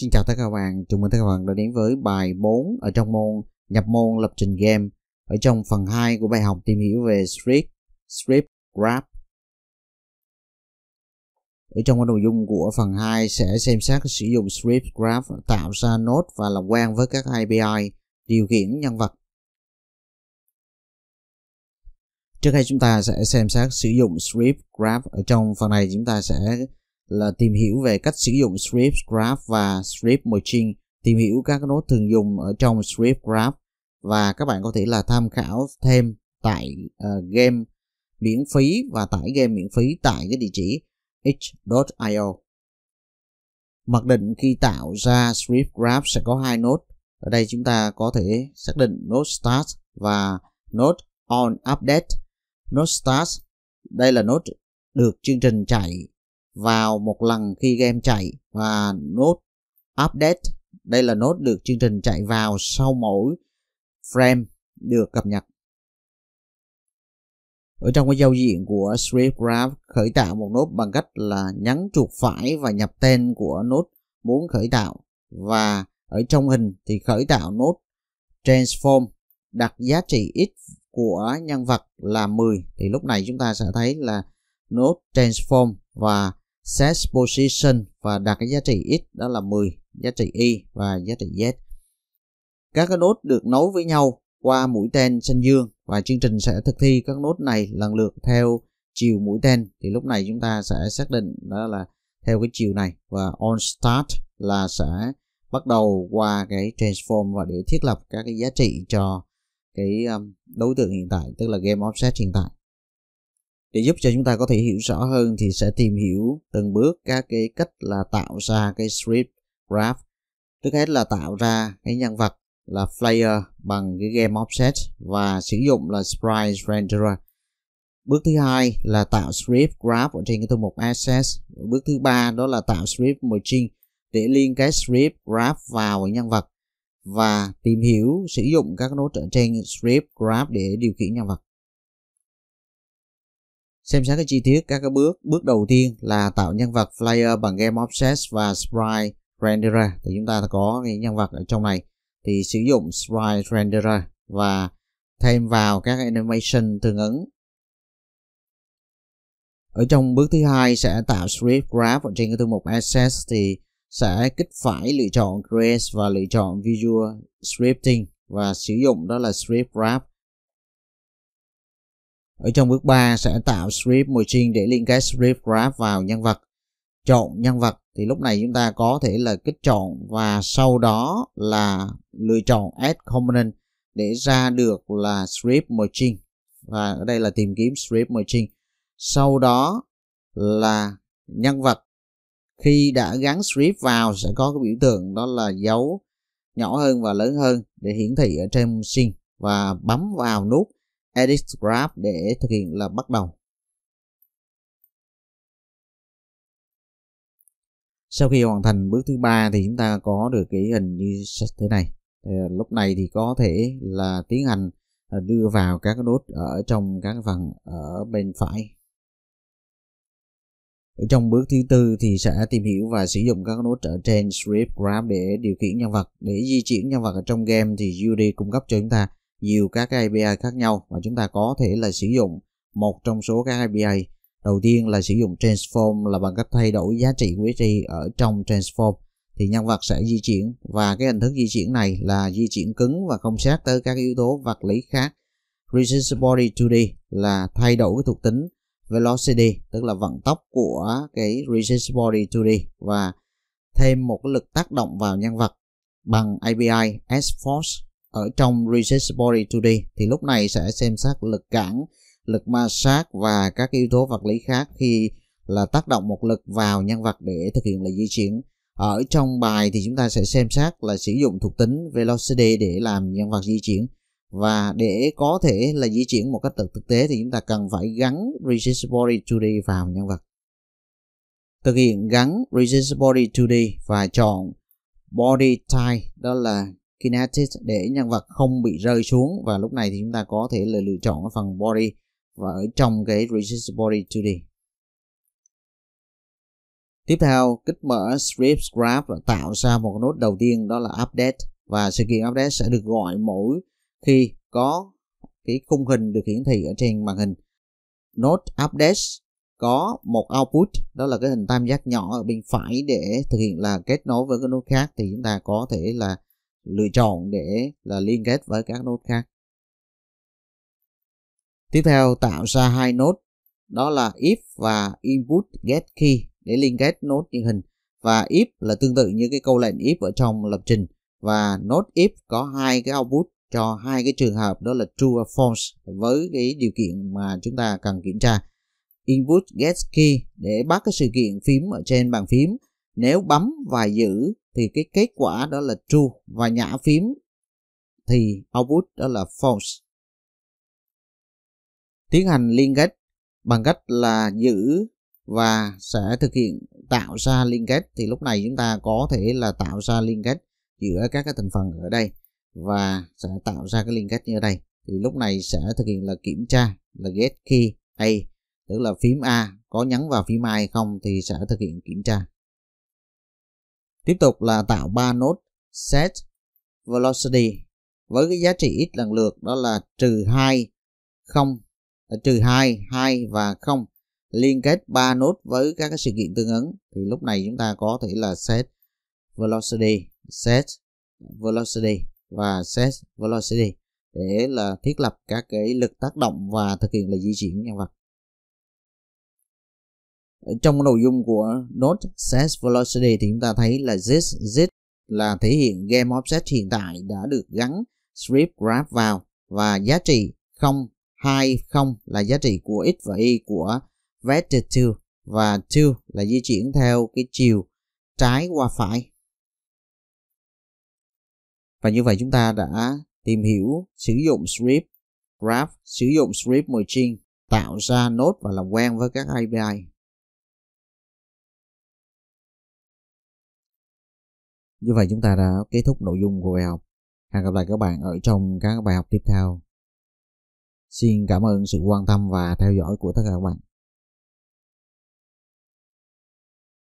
Xin chào tất cả các bạn, chào mừng tất cả các bạn đã đến với bài 4 ở trong môn nhập môn lập trình game ở trong phần 2 của bài học tìm hiểu về script, script graph. Ở trong cái nội dung của phần 2 sẽ xem xét sử dụng script graph tạo ra nốt và làm quen với các API điều khiển nhân vật. Trước khi chúng ta sẽ xem xét sử dụng script graph ở trong phần này chúng ta sẽ là tìm hiểu về cách sử dụng Script Graph và Script Merging, tìm hiểu các nốt thường dùng ở trong Script Graph và các bạn có thể là tham khảo thêm tại uh, game miễn phí và tải game miễn phí tại cái địa chỉ h io Mặc định khi tạo ra Script Graph sẽ có hai nốt. Ở đây chúng ta có thể xác định nốt Start và nốt On Update. Nốt Start đây là nốt được chương trình chạy vào một lần khi game chạy và nốt update đây là nốt được chương trình chạy vào sau mỗi frame được cập nhật ở trong cái giao diện của Swift Graph khởi tạo một nốt bằng cách là nhấn chuột phải và nhập tên của nốt muốn khởi tạo và ở trong hình thì khởi tạo nốt transform đặt giá trị x của nhân vật là 10 thì lúc này chúng ta sẽ thấy là nốt transform và set position và đặt cái giá trị x đó là 10, giá trị y và giá trị z. Các cái nốt được nối với nhau qua mũi tên xanh dương và chương trình sẽ thực thi các nốt này lần lượt theo chiều mũi tên thì lúc này chúng ta sẽ xác định đó là theo cái chiều này và on start là sẽ bắt đầu qua cái transform và để thiết lập các cái giá trị cho cái um, đối tượng hiện tại tức là game offset hiện tại để giúp cho chúng ta có thể hiểu rõ hơn thì sẽ tìm hiểu từng bước các cái cách là tạo ra cái script graph trước hết là tạo ra cái nhân vật là player bằng cái game offset và sử dụng là sprite renderer bước thứ hai là tạo script graph ở trên cái thư mục access bước thứ ba đó là tạo script merging để liên kết script graph vào nhân vật và tìm hiểu sử dụng các nốt ở trên script graph để điều khiển nhân vật Xem xét các chi tiết các cái bước. Bước đầu tiên là tạo nhân vật flyer bằng Game Offset và Sprite Renderer. Thì chúng ta có cái nhân vật ở trong này. Thì sử dụng Sprite Renderer và thêm vào các animation tương ứng. Ở trong bước thứ hai sẽ tạo script graph ở trên cái thư mục Access thì sẽ kích phải lựa chọn Create và lựa chọn Visual Scripting và sử dụng đó là Script Graph ở trong bước 3 sẽ tạo script merging để liên kết script graph vào nhân vật. Chọn nhân vật thì lúc này chúng ta có thể là kích chọn và sau đó là lựa chọn add component để ra được là script merging và ở đây là tìm kiếm script merging. Sau đó là nhân vật khi đã gắn script vào sẽ có cái biểu tượng đó là dấu nhỏ hơn và lớn hơn để hiển thị ở trên scene và bấm vào nút edit graph để thực hiện là bắt đầu. Sau khi hoàn thành bước thứ ba thì chúng ta có được cái hình như thế này. À, lúc này thì có thể là tiến hành à, đưa vào các nốt ở trong các phần ở bên phải. Ở trong bước thứ tư thì sẽ tìm hiểu và sử dụng các nốt ở trên Script Graph để điều khiển nhân vật. Để di chuyển nhân vật ở trong game thì UD cung cấp cho chúng ta nhiều các cái khác nhau mà chúng ta có thể là sử dụng một trong số các API đầu tiên là sử dụng transform là bằng cách thay đổi giá trị của XY ở trong transform thì nhân vật sẽ di chuyển và cái hình thức di chuyển này là di chuyển cứng và không sát tới các yếu tố vật lý khác resist body 2D là thay đổi cái thuộc tính velocity tức là vận tốc của cái resist body 2D và thêm một cái lực tác động vào nhân vật bằng API S-Force ở trong Resist Body 2D thì lúc này sẽ xem xét lực cản, lực ma sát và các yếu tố vật lý khác khi là tác động một lực vào nhân vật để thực hiện là di chuyển. Ở trong bài thì chúng ta sẽ xem xét là sử dụng thuộc tính Velocity để làm nhân vật di chuyển và để có thể là di chuyển một cách thực tế thì chúng ta cần phải gắn Resist Body 2D vào nhân vật. Thực hiện gắn Resist Body 2D và chọn Body Type đó là kinetic để nhân vật không bị rơi xuống và lúc này thì chúng ta có thể là lựa chọn ở phần body và ở trong cái resist body 2D Tiếp theo, kích mở script graph và tạo ra một nốt đầu tiên đó là update và sự kiện update sẽ được gọi mỗi khi có cái khung hình được hiển thị ở trên màn hình. Nốt update có một output đó là cái hình tam giác nhỏ ở bên phải để thực hiện là kết nối với cái nốt khác thì chúng ta có thể là lựa chọn để là liên kết với các nốt khác. Tiếp theo tạo ra hai nốt đó là if và input get key để liên kết nốt như hình và if là tương tự như cái câu lệnh if ở trong lập trình và nốt if có hai cái output cho hai cái trường hợp đó là true và false với cái điều kiện mà chúng ta cần kiểm tra input get key để bắt cái sự kiện phím ở trên bàn phím nếu bấm và giữ thì cái kết quả đó là true và nhả phím thì output đó là false. Tiến hành liên kết bằng cách là giữ và sẽ thực hiện tạo ra liên kết thì lúc này chúng ta có thể là tạo ra liên kết giữa các cái thành phần ở đây và sẽ tạo ra cái liên kết như ở đây thì lúc này sẽ thực hiện là kiểm tra là get key a tức là phím a có nhấn vào phím a hay không thì sẽ thực hiện kiểm tra Tiếp tục là tạo 3 nốt set velocity với cái giá trị x lần lượt đó là trừ 2, 0, à, trừ 2, 2 và 0 liên kết 3 nốt với các cái sự kiện tương ứng thì lúc này chúng ta có thể là set velocity, set velocity và set velocity để là thiết lập các cái lực tác động và thực hiện là di chuyển nhân vật trong nội dung của Node Set Velocity thì chúng ta thấy là this zip là thể hiện game offset hiện tại đã được gắn script graph vào và giá trị 0 2 0 là giá trị của x và y của vector 2 và 2 là di chuyển theo cái chiều trái qua phải. Và như vậy chúng ta đã tìm hiểu sử dụng script graph, sử dụng strip merging tạo ra nốt và làm quen với các API. Như vậy chúng ta đã kết thúc nội dung của bài học. Hẹn gặp lại các bạn ở trong các bài học tiếp theo. Xin cảm ơn sự quan tâm và theo dõi của tất cả các bạn.